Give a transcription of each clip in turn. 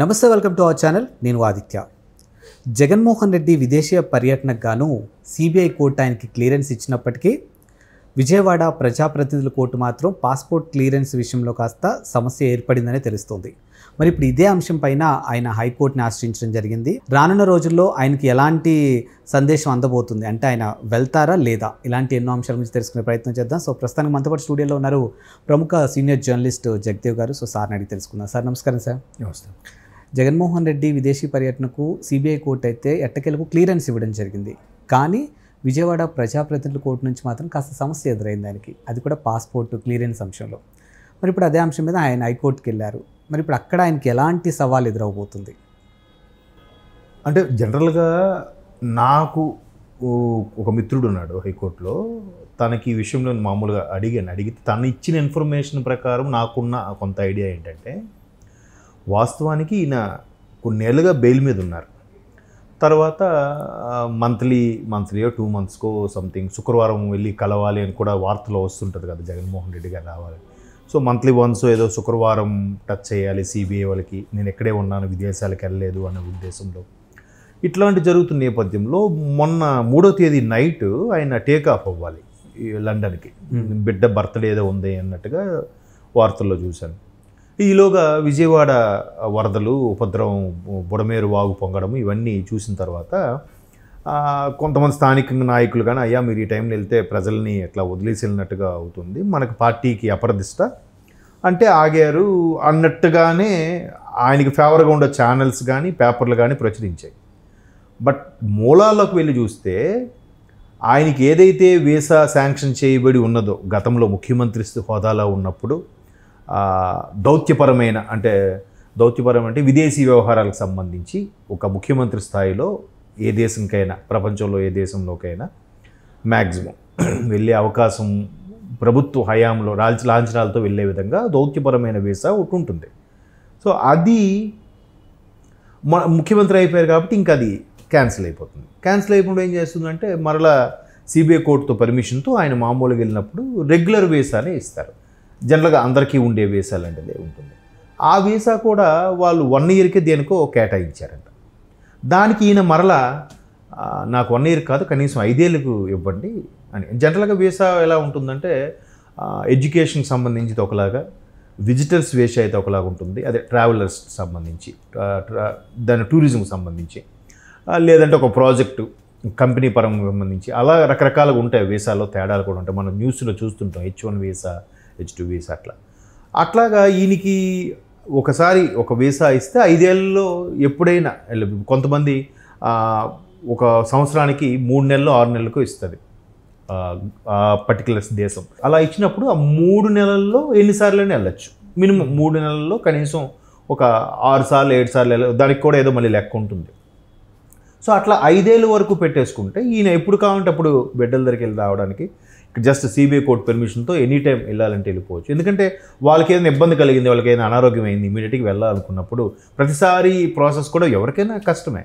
నమస్తే welcome to our channel నేను ఆదిత్య జగన్మోహన్ రెడ్డి విదేశీయ పర్యటనకు గాను సిబిఐ కోర్టు ఆయనకి క్లియరెన్స్ ఇచ్చినప్పటికీ విజయవాడ ప్రజాప్రతినిధుల కోర్టు మాత్రం పాస్పోర్ట్ క్లియరెన్స్ విషయంలో కాస్త సమస్య ఏర్పడిందని తెలుస్తోంది మరి ఇప్పుడు ఇదే అంశం పైన ఆయన హైకోర్టుని ఆశ్రయించడం జరిగింది రానున్న రోజుల్లో ఆయనకి ఎలాంటి సందేశం అందబోతుంది అంటే ఆయన వెళ్తారా లేదా ఇలాంటి ఎన్నో అంశాల గురించి తెలుసుకునే ప్రయత్నం చేద్దాం సో ప్రస్తుతానికి మనతో పాటు స్టూడియోలో ఉన్నారు ప్రముఖ సీనియర్ జర్నలిస్ట్ జగదేవ్ గారు సో సార్ని అడిగి తెలుసుకుందాం సార్ నమస్కారం సార్ నమస్తే జగన్మోహన్ రెడ్డి విదేశీ పర్యటనకు సిబిఐ కోర్టు అయితే ఎట్టకేలకు క్లియరెన్స్ ఇవ్వడం జరిగింది కానీ విజయవాడ ప్రజాప్రతినిధుల కోర్టు నుంచి మాత్రం కాస్త సమస్య ఎదురైంది దానికి అది కూడా పాస్పోర్ట్ క్లియరెన్స్ అంశంలో మరి ఇప్పుడు అదే అంశం మీద ఆయన హైకోర్టుకి వెళ్ళారు మరి ఇప్పుడు అక్కడ ఆయనకి ఎలాంటి సవాల్ ఎదురవబోతుంది అంటే జనరల్గా నాకు ఒక మిత్రుడు ఉన్నాడు హైకోర్టులో తనకి ఈ విషయంలో మామూలుగా అడిగాను అడిగితే తను ఇచ్చిన ఇన్ఫర్మేషన్ ప్రకారం నాకున్న కొంత ఐడియా ఏంటంటే వాస్తవానికి ఈయన కొన్నేళ్ళుగా బెయిల్ మీద ఉన్నారు తర్వాత మంత్లీ మంత్లీయో టూ మంత్స్కో సంథింగ్ శుక్రవారం వెళ్ళి కలవాలి అని కూడా వార్తలు వస్తుంటుంది కదా జగన్మోహన్ రెడ్డి గారు రావాలని సో మంత్లీ వన్స్ ఏదో శుక్రవారం టచ్ చేయాలి సిబిఐ వాళ్ళకి నేను ఎక్కడే ఉన్నాను విదేశాలకు వెళ్ళలేదు అనే ఉద్దేశంలో ఇట్లాంటి జరుగుతున్న నేపథ్యంలో మొన్న మూడో తేదీ నైట్ ఆయన టేక్ ఆఫ్ అవ్వాలి లండన్కి hmm. బిడ్డ బర్త్డే ఏదో ఉంది అన్నట్టుగా వార్తల్లో చూశాను ఈలోగా విజయవాడ వరదలు ఉపద్రవం బుడమేరు వాగు పొంగడం ఇవన్నీ చూసిన తర్వాత కొంతమంది స్థానిక నాయకులు కానీ అయ్యా మీరు ఈ టైంలో వెళ్తే ప్రజల్ని ఎట్లా వదిలేసి వెళ్ళినట్టుగా అవుతుంది మనకు పార్టీకి అపరదిష్ట అంటే ఆగారు అన్నట్టుగానే ఆయనకి ఫేవర్గా ఉండే ఛానల్స్ కానీ పేపర్లు కానీ ప్రచురించాయి బట్ మూలాల్లోకి వెళ్ళి చూస్తే ఆయనకి ఏదైతే వీసా శాంక్షన్ చేయబడి ఉన్నదో గతంలో ముఖ్యమంత్రి హోదాలో ఉన్నప్పుడు దౌత్యపరమైన అంటే దౌత్యపరం అంటే విదేశీ వ్యవహారాలకు సంబంధించి ఒక ముఖ్యమంత్రి స్థాయిలో ఏ దేశంకైనా ప్రపంచంలో ఏ దేశంలోకైనా మ్యాక్సిమం వెళ్ళే అవకాశం ప్రభుత్వ హయాంలో రాల్చ లాంఛనాలతో వెళ్ళే విధంగా దౌత్యపరమైన వీసా ఒకటి ఉంటుంది సో అది మన ముఖ్యమంత్రి అయిపోయారు కాబట్టి ఇంకా అది క్యాన్సిల్ అయిపోతుంది క్యాన్సిల్ అయిపోయి ఏం చేస్తుందంటే మరలా సిబిఐ కోర్టుతో పర్మిషన్తో ఆయన మామూలుగా వెళ్ళినప్పుడు రెగ్యులర్ వీసానే ఇస్తారు జనరల్గా అందరికీ ఉండే వీసాలు అంటే ఉంటుంది ఆ వీసా కూడా వాళ్ళు వన్ ఇయర్కి దేనికో కేటాయించారంట దానికి ఈయన మరల నాకు వన్ ఇయర్ కాదు కనీసం ఐదేళ్ళకు ఇవ్వండి అని జనరల్గా వీసా ఎలా ఉంటుందంటే ఎడ్యుకేషన్కి సంబంధించి ఒకలాగా విజిటర్స్ వేష అయితే ఒకలాగా ఉంటుంది అదే ట్రావెలర్స్ సంబంధించి దాని టూరిజంకి సంబంధించి లేదంటే ఒక ప్రాజెక్టు కంపెనీ పరం సంబంధించి అలా రకరకాలుగా ఉంటాయి వీసాలో తేడాలు కూడా ఉంటాయి మనం న్యూస్లో చూస్తుంటాం H one visa H two visa అట్లా అట్లాగా ఈయనకి ఒకసారి ఒక వీసా ఇస్తే ఐదేళ్ళలో ఎప్పుడైనా కొంతమంది ఒక సంవత్సరానికి మూడు నెలలు ఆరు నెలలకు ఇస్తుంది పర్టికులర్ దేశం అలా ఇచ్చినప్పుడు ఆ మూడు నెలల్లో ఎన్నిసార్లైనా వెళ్ళచ్చు మినిమం మూడు నెలల్లో కనీసం ఒక ఆరు సార్లు ఏడు సార్లు దానికి కూడా ఏదో మళ్ళీ లెక్క ఉంటుంది సో అట్లా ఐదేళ్ళ వరకు పెట్టేసుకుంటే ఈయన ఎప్పుడు కావాలంటే అప్పుడు బిడ్డల దగ్గరికి వెళ్ళి రావడానికి జస్ట్ సిబిఐ కోర్టు పెర్మిషన్తో ఎనీ టైం వెళ్ళాలంటే వెళ్ళిపోవచ్చు ఎందుకంటే వాళ్ళకి ఏదైనా ఇబ్బంది కలిగింది వాళ్ళకి ఏదైనా అనారోగ్యం అయింది ఇమీడియట్గా వెళ్ళాలనుకున్నప్పుడు ప్రతిసారి ప్రాసెస్ కూడా ఎవరికైనా కష్టమే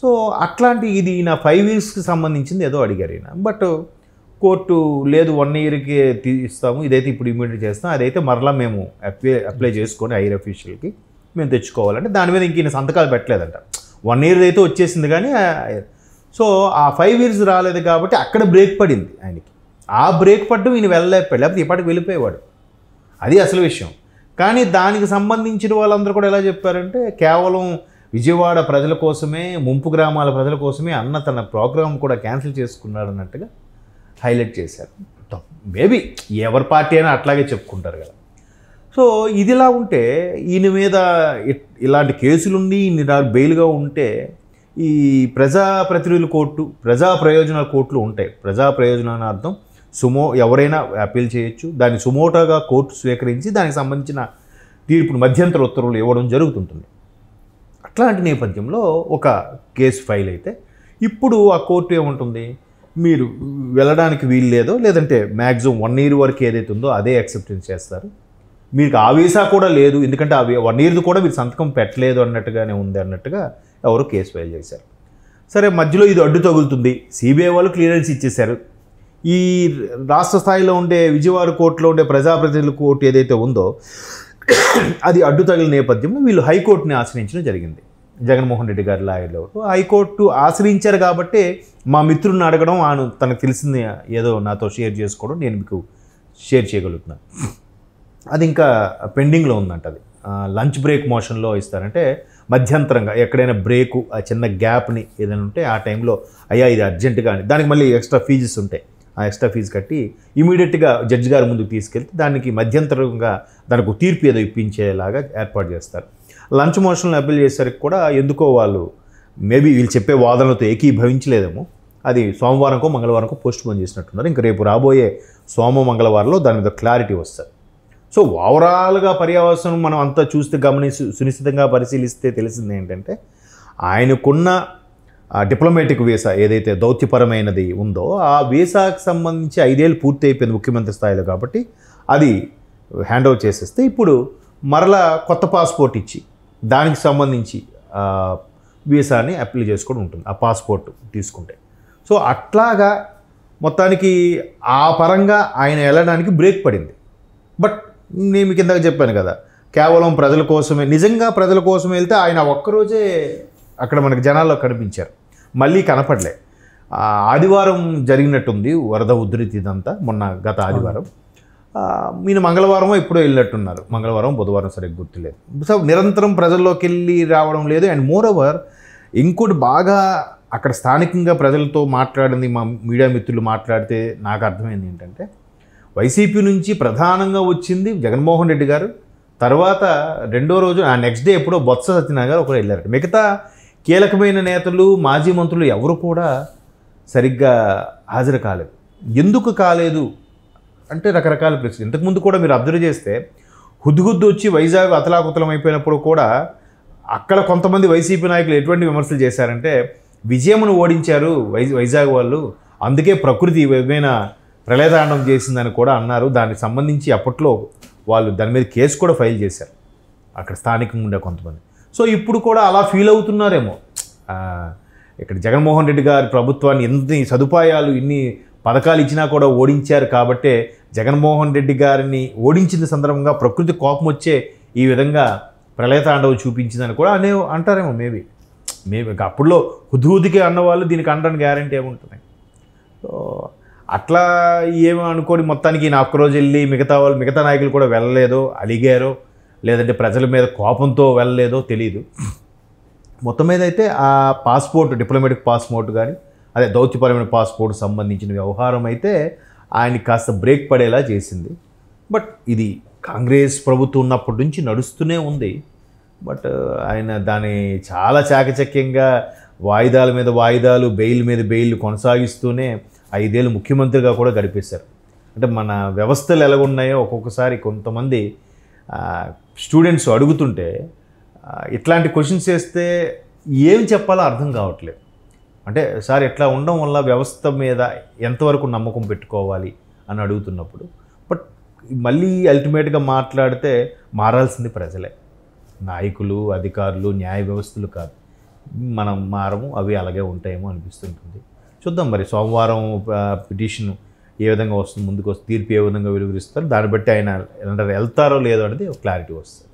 సో అట్లాంటి ఇది నా ఫైవ్ ఇయర్స్కి సంబంధించింది ఏదో అడిగారు ఈయన బట్ కోర్టు లేదు వన్ ఇయర్కి తీస్తాము ఇదైతే ఇప్పుడు ఇమీడియట్ చేస్తాం అదైతే మరలా మేము అప్లై అప్లై చేసుకొని హైర్ అఫీషియల్కి మేము తెచ్చుకోవాలంటే దాని మీద ఇంక సంతకాలు పెట్టలేదంట వన్ ఇయర్ అయితే వచ్చేసింది కానీ సో ఆ ఫైవ్ ఇయర్స్ రాలేదు కాబట్టి అక్కడ బ్రేక్ పడింది ఆయనకి ఆ బ్రేక్ పట్టు ఈయన వెళ్ళలేకపోయాడు లేకపోతే ఇప్పటికి వెళ్ళిపోయేవాడు అది అసలు విషయం కానీ దానికి సంబంధించిన వాళ్ళందరూ కూడా ఎలా చెప్పారంటే కేవలం విజయవాడ ప్రజల కోసమే ముంపు గ్రామాల ప్రజల కోసమే అన్న తన ప్రోగ్రాం కూడా క్యాన్సిల్ చేసుకున్నాడు అన్నట్టుగా హైలైట్ చేశారు మేబీ ఎవరి పార్టీ అయినా అట్లాగే చెప్పుకుంటారు కదా సో ఇదిలా ఉంటే ఈయన మీద ఇలాంటి కేసులుండి ఈయన బెయిల్గా ఉంటే ఈ ప్రజా ప్రతినిధుల కోర్టు ప్రజా ప్రయోజనాల కోర్టులు ఉంటాయి ప్రజా ప్రయోజనార్థం సుమో ఎవరైనా అప్పీల్ చేయొచ్చు దాన్ని సుమోటాగా కోర్టు స్వీకరించి దానికి సంబంధించిన తీర్పును మధ్యంతర ఉత్తర్వులు ఇవ్వడం జరుగుతుంటుంది అట్లాంటి నేపథ్యంలో ఒక కేసు ఫైల్ అయితే ఇప్పుడు ఆ కోర్టు ఏముంటుంది మీరు వెళ్ళడానికి వీలు లేదో లేదంటే మ్యాక్సిమం వన్ ఇయర్ వరకు ఏదైతే ఉందో అదే యాక్సెప్టెన్స్ చేస్తారు మీకు ఆ వీసా కూడా లేదు ఎందుకంటే ఆ వన్ ఇయర్ది కూడా మీరు సంతకం పెట్టలేదు అన్నట్టుగానే ఉంది అన్నట్టుగా ఎవరు కేసు ఫైల్ చేశారు సరే మధ్యలో ఇది అడ్డు తగులుతుంది సిబిఐ వాళ్ళు క్లియరెన్స్ ఇచ్చేశారు ఈ రాష్ట్ర స్థాయిలో ఉండే విజయవాడ కోర్టులో ఉండే ప్రజాప్రతినిధుల కోర్టు ఏదైతే ఉందో అది అడ్డు తగిలిన నేపథ్యంలో వీళ్ళు హైకోర్టుని ఆశ్రయించడం జరిగింది జగన్మోహన్ రెడ్డి గారి లాయర్లు హైకోర్టు ఆశ్రయించారు కాబట్టి మా మిత్రుడిని అడగడం ఆను తనకు తెలిసింది ఏదో నాతో షేర్ చేసుకోవడం నేను మీకు షేర్ చేయగలుగుతున్నాను అది ఇంకా పెండింగ్లో ఉందంట అది లంచ్ బ్రేక్ మోషన్లో ఇస్తారంటే మధ్యంతరంగా ఎక్కడైనా బ్రేకు ఆ చిన్న గ్యాప్ని ఏదైనా ఉంటే ఆ టైంలో అయ్యా ఇది అర్జెంటుగా అని దానికి మళ్ళీ ఎక్స్ట్రా ఫీజెస్ ఉంటాయి ఆ ఎక్స్ట్రా ఫీజు కట్టి ఇమీడియట్గా జడ్జి గారి ముందుకు తీసుకెళ్తే దానికి మధ్యంతరంగా దానికి తీర్పు ఏదో ఇప్పించేలాగా ఏర్పాటు చేస్తారు లంచ్ మోషన్లు అప్పీల్ చేసేసరికి కూడా ఎందుకో వాళ్ళు మేబీ వీళ్ళు చెప్పే వాదనలతో ఏకీభవించలేదేమో అది సోమవారంకో మంగళవారంకో పోస్ట్ పోన్ చేసినట్టున్నారు ఇంక రేపు రాబోయే సోమ మంగళవారంలో దాని మీద క్లారిటీ వస్తుంది సో ఓవరాల్గా పర్యావసనం మనం అంతా చూస్తే గమనించి సునిశ్చితంగా పరిశీలిస్తే తెలిసింది ఏంటంటే ఆయనకున్న ఆ డిప్లొమాటిక్ వీసా ఏదైతే దౌత్యపరమైనది ఉందో ఆ వీసాకు సంబంధించి ఐదేళ్ళు పూర్తి అయిపోయింది ముఖ్యమంత్రి స్థాయిలో కాబట్టి అది హ్యాండ్ ఓవర్ చేసేస్తే ఇప్పుడు మరలా కొత్త పాస్పోర్ట్ ఇచ్చి దానికి సంబంధించి వీసాని అప్లై చేసుకోవడం ఉంటుంది ఆ పాస్పోర్ట్ తీసుకుంటే సో అట్లాగా మొత్తానికి ఆ పరంగా ఆయన వెళ్ళడానికి బ్రేక్ పడింది బట్ నేను కిందకి చెప్పాను కదా కేవలం ప్రజల కోసమే నిజంగా ప్రజల కోసం వెళ్తే ఆయన ఒక్కరోజే అక్కడ మనకు జనాల్లో కనిపించారు మళ్ళీ కనపడలే ఆదివారం జరిగినట్టుంది వరద ఉధృతి ఇదంతా మొన్న గత ఆదివారం మీరు మంగళవారం ఎప్పుడో వెళ్ళినట్టున్నారు మంగళవారం బుధవారం సరిగ్గా గుర్తులేదు సో నిరంతరం ప్రజల్లోకి వెళ్ళి రావడం లేదు అండ్ మోర్ ఓవర్ ఇంకోటి బాగా అక్కడ స్థానికంగా ప్రజలతో మాట్లాడింది మా మీడియా మిత్రులు మాట్లాడితే నాకు అర్థమైంది ఏంటంటే వైసీపీ నుంచి ప్రధానంగా వచ్చింది జగన్మోహన్ రెడ్డి గారు తర్వాత రెండో రోజు ఆ నెక్స్ట్ డే ఎప్పుడో బొత్స సత్యనారాయణ గారు ఒకరు వెళ్ళారు మిగతా కీలకమైన నేతలు మాజీ మంత్రులు ఎవరు కూడా సరిగ్గా హాజరు కాలేదు ఎందుకు కాలేదు అంటే రకరకాల ప్రశ్నలు ఇంతకుముందు కూడా మీరు అబ్జర్వ్ చేస్తే హుద్దుగుద్దు వచ్చి వైజాగ్ అతలాకుతలం అయిపోయినప్పుడు కూడా అక్కడ కొంతమంది వైసీపీ నాయకులు ఎటువంటి విమర్శలు చేశారంటే విజయమును ఓడించారు వైజాగ్ వాళ్ళు అందుకే ప్రకృతి ఏమైనా ప్రళయదాండం చేసిందని కూడా అన్నారు దానికి సంబంధించి అప్పట్లో వాళ్ళు దాని మీద కేసు కూడా ఫైల్ చేశారు అక్కడ స్థానికంగా ఉండే కొంతమంది సో ఇప్పుడు కూడా అలా ఫీల్ అవుతున్నారేమో ఇక్కడ జగన్మోహన్ రెడ్డి గారి ప్రభుత్వాన్ని ఎన్ని సదుపాయాలు ఇన్ని పథకాలు ఇచ్చినా కూడా ఓడించారు కాబట్టే జగన్మోహన్ రెడ్డి గారిని ఓడించిన సందర్భంగా ప్రకృతి కోపం వచ్చే ఈ విధంగా ప్రళయతాండవ చూపించిందని కూడా అనే అంటారేమో మేబీ మేబీ అప్పుడులో హుద్హుదికి అన్నవాళ్ళు దీనికి అనడానికి గ్యారంటీ ఏముంటుంది సో అట్లా అనుకోని మొత్తానికి నా ఒక్కరోజు వెళ్ళి మిగతా వాళ్ళు మిగతా నాయకులు కూడా వెళ్ళలేదు అలిగారు లేదంటే ప్రజల మీద కోపంతో వెళ్ళలేదో తెలియదు మొత్తం మీద అయితే ఆ పాస్పోర్ట్ డిప్లొమాటిక్ పాస్పోర్ట్ కానీ అదే దౌత్యపరమైన పాస్పోర్ట్ సంబంధించిన వ్యవహారం అయితే ఆయన కాస్త బ్రేక్ పడేలా చేసింది బట్ ఇది కాంగ్రెస్ ప్రభుత్వం ఉన్నప్పటి నుంచి నడుస్తూనే ఉంది బట్ ఆయన దాన్ని చాలా చాకచక్యంగా వాయిదాల మీద వాయిదాలు బెయిల్ మీద బెయిల్ కొనసాగిస్తూనే ఐదేళ్ళు ముఖ్యమంత్రిగా కూడా గడిపేశారు అంటే మన వ్యవస్థలు ఎలాగున్నాయో ఒక్కొక్కసారి కొంతమంది స్టూడెంట్స్ అడుగుతుంటే ఇట్లాంటి క్వశ్చన్స్ వేస్తే ఏం చెప్పాలో అర్థం కావట్లేదు అంటే సార్ ఇట్లా ఉండడం వల్ల వ్యవస్థ మీద ఎంతవరకు నమ్మకం పెట్టుకోవాలి అని అడుగుతున్నప్పుడు బట్ మళ్ళీ అల్టిమేట్గా మాట్లాడితే మారాల్సింది ప్రజలే నాయకులు అధికారులు న్యాయ వ్యవస్థలు కాదు మనం మారము అవి అలాగే ఉంటాయేమో అనిపిస్తుంటుంది చూద్దాం మరి సోమవారం పిటిషన్ ఏ విధంగా వస్తుంది ముందుకు వస్తుంది తీర్పు ఏ విధంగా వెలుగురిస్తారు దాన్ని బట్టి ఆయన వెళ్తారో లేదో అనేది క్లారిటీ వస్తుంది